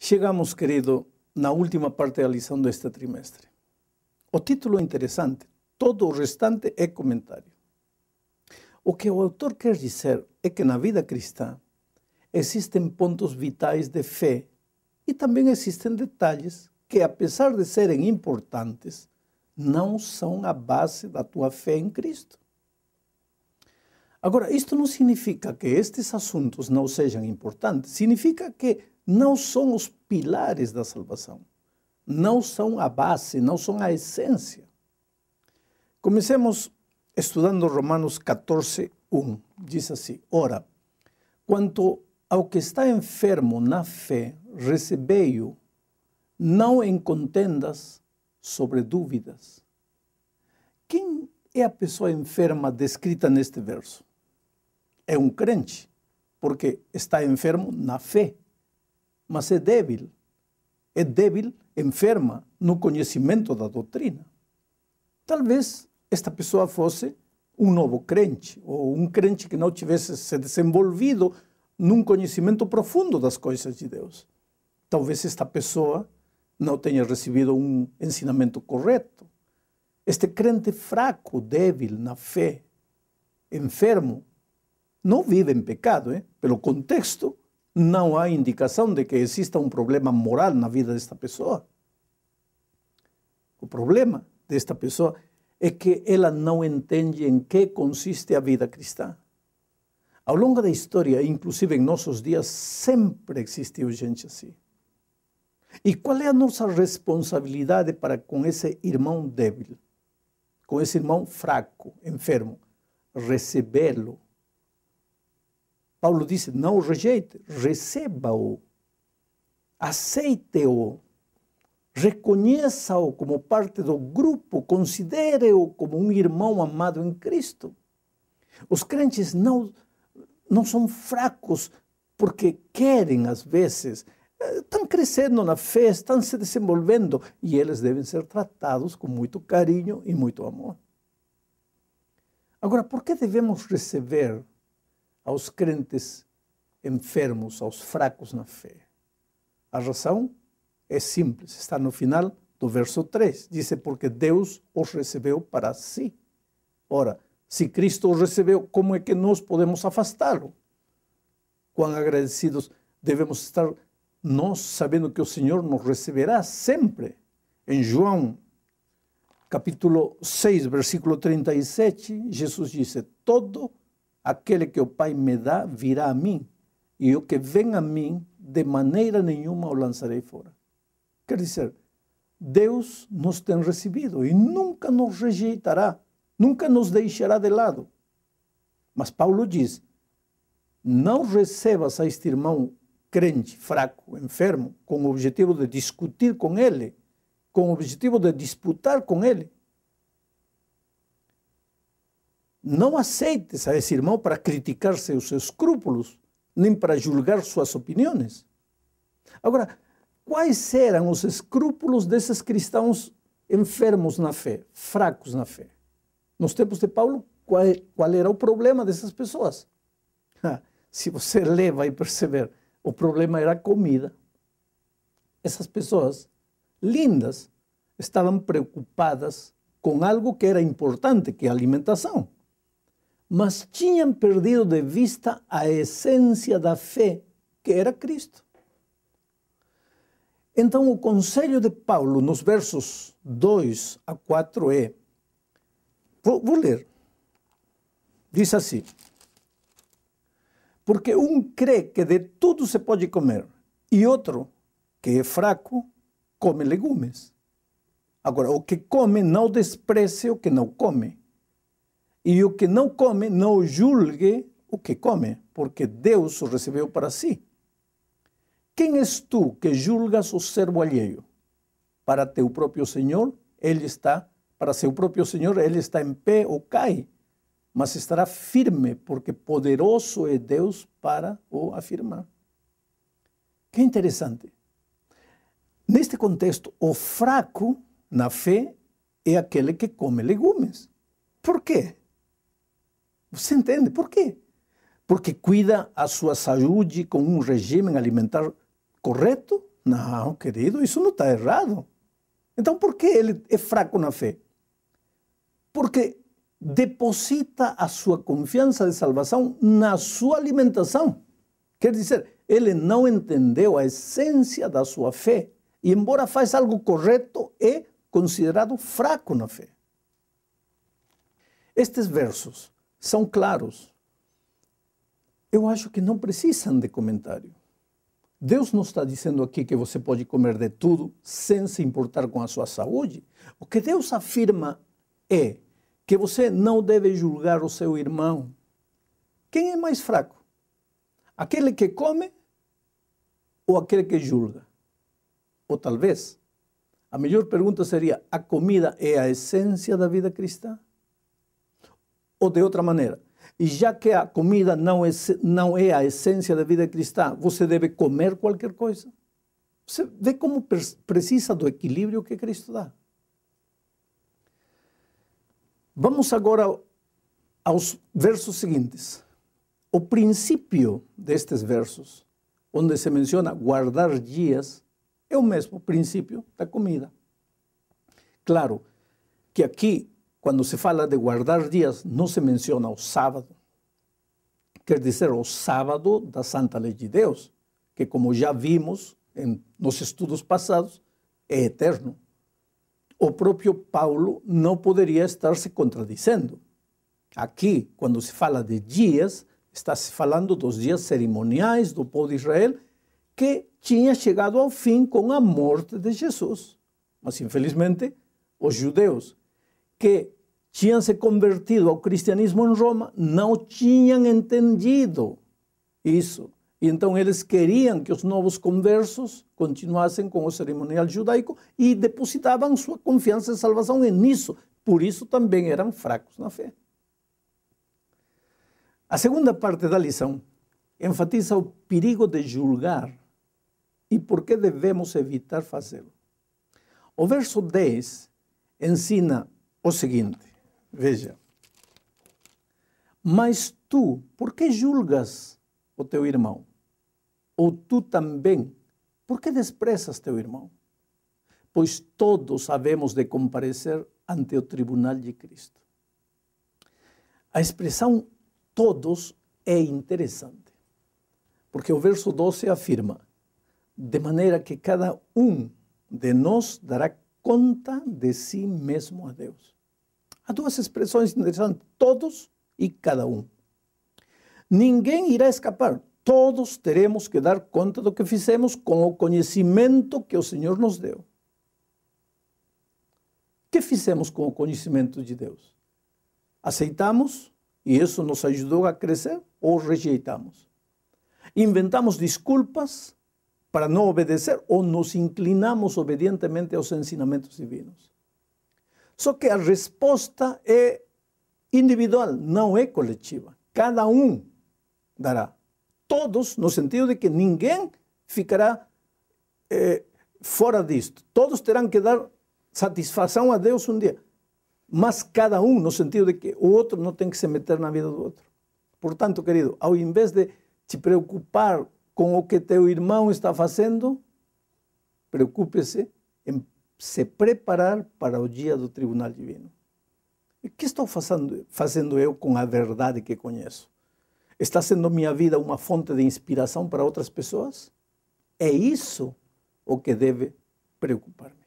Chegamos, querido, na última parte da lição deste trimestre. O título é interessante, todo o restante é comentário. O que o autor quer dizer é que na vida cristã existem pontos vitais de fé e também existem detalhes que, apesar de serem importantes, não são a base da tua fé em Cristo. Agora, isto não significa que estes assuntos não sejam importantes, significa que não são os pilares da salvação, não são a base, não são a essência. Comecemos estudando Romanos 14, 1. Diz assim: Ora, quanto ao que está enfermo na fé, recebei-o, não em contendas sobre dúvidas. Quem é a pessoa enferma descrita neste verso? É um crente, porque está enfermo na fé mas é débil. É débil, enferma no conhecimento da doutrina. Talvez esta pessoa fosse um novo crente, ou um crente que não tivesse se desenvolvido num conhecimento profundo das coisas de Deus. Talvez esta pessoa não tenha recebido um ensinamento correto. Este crente fraco, débil na fé, enfermo, não vive em pecado, hein? Eh? pelo contexto, não há indicação de que exista um problema moral na vida desta pessoa. O problema desta pessoa é que ela não entende em que consiste a vida cristã. Ao longo da história, inclusive em nossos dias, sempre existiu gente assim. E qual é a nossa responsabilidade para com esse irmão débil, com esse irmão fraco, enfermo? Recebê-lo Paulo disse: não o rejeite, receba-o, aceite-o, reconheça-o como parte do grupo, considere-o como um irmão amado em Cristo. Os crentes não, não são fracos porque querem, às vezes, eh, estão crescendo na fé, estão se desenvolvendo e eles devem ser tratados com muito carinho e muito amor. Agora, por que devemos receber aos crentes enfermos, aos fracos na fé. A razão é simples, está no final do verso 3. Diz: Porque Deus os recebeu para si. Ora, se Cristo os recebeu, como é que nós podemos afastá-lo? Quão agradecidos devemos estar nós, sabendo que o Senhor nos receberá sempre. Em João, capítulo 6, versículo 37, Jesus disse: Todo Aquele que o Pai me dá virá a mim, e o que vem a mim, de maneira nenhuma o lançarei fora. Quer dizer, Deus nos tem recebido e nunca nos rejeitará, nunca nos deixará de lado. Mas Paulo diz: não recebas a este irmão crente, fraco, enfermo, com o objetivo de discutir com ele, com o objetivo de disputar com ele, Não aceites a esse irmão para criticar seus escrúpulos, nem para julgar suas opiniões. Agora, quais eram os escrúpulos desses cristãos enfermos na fé, fracos na fé? Nos tempos de Paulo, qual, qual era o problema dessas pessoas? Ah, se você ler, vai perceber: o problema era a comida. Essas pessoas lindas estavam preocupadas com algo que era importante, que é a alimentação mas tinham perdido de vista a essência da fé, que era Cristo. Então, o conselho de Paulo nos versos 2 a 4 é: vou, vou ler. Diz assim: Porque um crê que de tudo se pode comer, e outro, que é fraco, come legumes. Agora, o que come não despreze o que não come e o que não come não julgue o que come, porque Deus o recebeu para si. Quem és tu que julgas o servo alheio? Para teu próprio Senhor, ele está, para seu próprio Senhor, ele está em pé ou cai, mas estará firme, porque poderoso é Deus para o afirmar. Que interessante. Neste contexto, o fraco na fé é aquele que come legumes. Por quê? Você entende? Por quê? Porque cuida a sua saúde com um regime alimentar correto? Não, querido, isso não está errado. Então, por que ele é fraco na fé? Porque deposita a sua confiança de salvação na sua alimentação. Quer dizer, ele não entendeu a essência da sua fé e, embora faça algo correto, é considerado fraco na fé. Estes versos são claros. Eu acho que não precisam de comentário. Deus não está dizendo aqui que você pode comer de tudo sem se importar com a sua saúde. O que Deus afirma é que você não deve julgar o seu irmão. Quem é mais fraco? Aquele que come ou aquele que julga? Ou talvez, a melhor pergunta seria: a comida é a essência da vida cristã? ou de outra maneira. E já que a comida não é, não é a essência da vida cristã, você deve comer qualquer coisa. Você vê como precisa do equilíbrio que Cristo dá. Vamos agora aos versos seguintes. O princípio destes versos, onde se menciona guardar dias, é o mesmo princípio da comida. Claro que aqui quando se fala de guardar dias, não se menciona o sábado. Quer dizer, o sábado da Santa Lei de Deus, que, como já vimos em, nos estudos passados, é eterno. O próprio Paulo não poderia estar se contradizendo. Aqui, quando se fala de dias, está se falando dos dias cerimoniais do povo de Israel que tinha chegado ao fim com a morte de Jesus. Mas, infelizmente, os judeus que tinham se convertido ao cristianismo em Roma, não tinham entendido isso. E então eles queriam que os novos conversos continuassem com o cerimonial judaico e depositavam sua confiança e salvação nisso. Por isso também eram fracos na fé. A segunda parte da lição enfatiza o perigo de julgar e por que devemos evitar fazê-lo. O verso 10 ensina o seguinte: Veja. Mas tu, por que julgas o teu irmão? Ou tu também, por que desprezas teu irmão? Pois todos sabemos de comparecer ante o tribunal de Cristo. A expressão todos é interessante, porque o verso 12 afirma: de maneira que cada um de nós dará conta de si mesmo a Deus. Há duas expressões interessantes: todos e cada um. Ninguém irá escapar. Todos teremos que dar conta do que fizemos com o conhecimento que o Senhor nos deu. O que fizemos com o conhecimento de Deus? Aceitamos e isso nos ajudou a crescer ou rejeitamos? Inventamos desculpas para não obedecer ou nos inclinamos obedientemente aos ensinamentos divinos? Só que a resposta é individual, não é coletiva. Cada um dará. Todos, no sentido de que ninguém ficará eh, fora disto. Todos terão que dar satisfação a Deus um dia. Mas cada um, no sentido de que o outro não tem que se meter na vida do outro. Portanto, querido, ao invés de te preocupar com o que teu irmão está fazendo, preocupe-se em se preparar para o dia do tribunal divino. E que estou fazendo, fazendo eu com a verdade que conheço? Está sendo minha vida uma fonte de inspiração para outras pessoas? É isso o que deve preocupar-me.